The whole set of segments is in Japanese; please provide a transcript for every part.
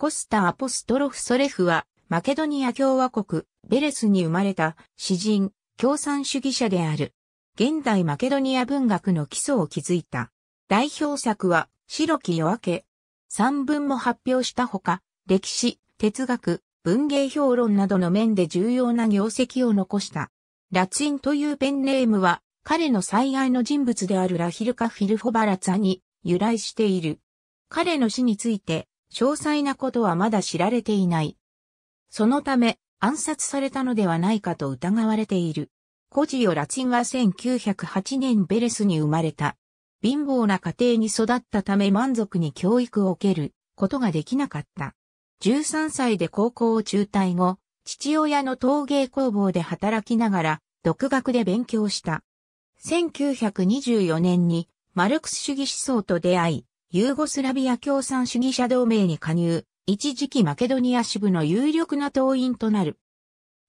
コスタ・アポストロフ・ソレフは、マケドニア共和国、ベレスに生まれた、詩人、共産主義者である。現代マケドニア文学の基礎を築いた。代表作は、白き夜明け。三文も発表したほか、歴史、哲学、文芸評論などの面で重要な業績を残した。ラツインというペンネームは、彼の最愛の人物であるラヒルカ・フィルフォバラツァに由来している。彼の死について、詳細なことはまだ知られていない。そのため、暗殺されたのではないかと疑われている。コジオ・ラチンは1908年ベレスに生まれた。貧乏な家庭に育ったため満足に教育を受けることができなかった。13歳で高校を中退後、父親の陶芸工房で働きながら、独学で勉強した。1924年にマルクス主義思想と出会い、ユーゴスラビア共産主義者同盟に加入、一時期マケドニア支部の有力な党員となる。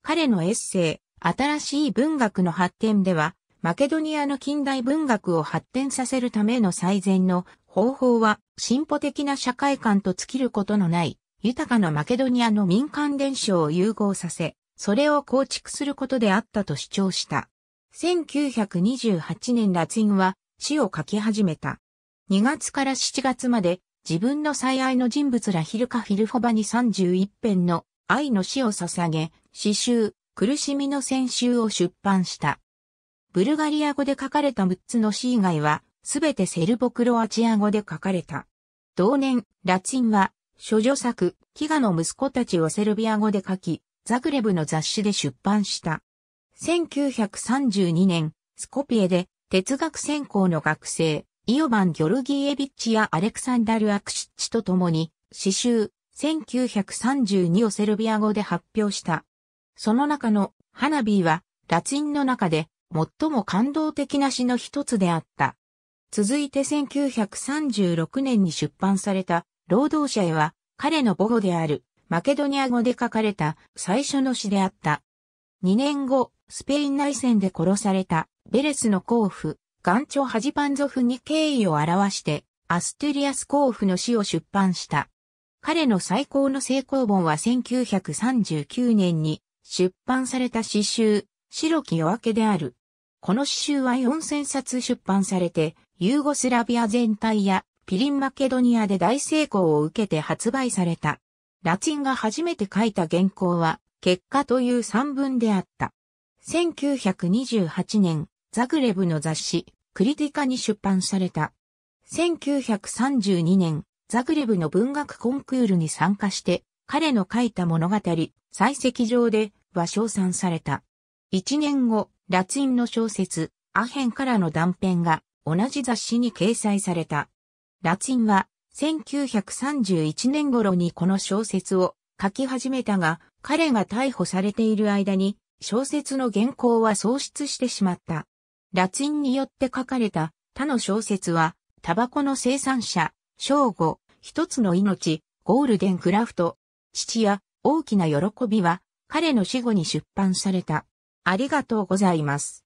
彼のエッセイ、新しい文学の発展では、マケドニアの近代文学を発展させるための最善の方法は、進歩的な社会観と尽きることのない、豊かなマケドニアの民間伝承を融合させ、それを構築することであったと主張した。1928年ラツィンは詩を書き始めた。2月から7月まで自分の最愛の人物ラヒルカ・フィルフォバに31編の愛の死を捧げ、詩集、苦しみの先週を出版した。ブルガリア語で書かれた6つの詩以外は、すべてセルボクロアチア語で書かれた。同年、ラチンは、諸女作、飢餓の息子たちをセルビア語で書き、ザグレブの雑誌で出版した。1932年、スコピエで哲学専攻の学生、イオバン・ギョルギーエビッチやアレクサンダル・アクシッチと共に、詩集、1932をセルビア語で発表した。その中の、花火は、ラチンの中で、最も感動的な詩の一つであった。続いて1936年に出版された、労働者へは、彼の母語である、マケドニア語で書かれた、最初の詩であった。2年後、スペイン内戦で殺された、ベレスの候補、ガンチョ・ハジパンゾフに敬意を表して、アストゥリアス甲府の詩を出版した。彼の最高の成功本は1939年に出版された詩集、白き夜明けである。この詩集は4000冊出版されて、ユーゴスラビア全体やピリンマケドニアで大成功を受けて発売された。ラチンが初めて書いた原稿は、結果という三文であった。1928年、ザグレブの雑誌、クリティカに出版された。1932年、ザグレブの文学コンクールに参加して、彼の書いた物語、採石場では称賛された。一年後、ラツインの小説、アヘンからの断片が同じ雑誌に掲載された。ラツインは1931年頃にこの小説を書き始めたが、彼が逮捕されている間に小説の原稿は喪失してしまった。ラインによって書かれた他の小説は、タバコの生産者、正午、一つの命、ゴールデンクラフト、父や大きな喜びは、彼の死後に出版された。ありがとうございます。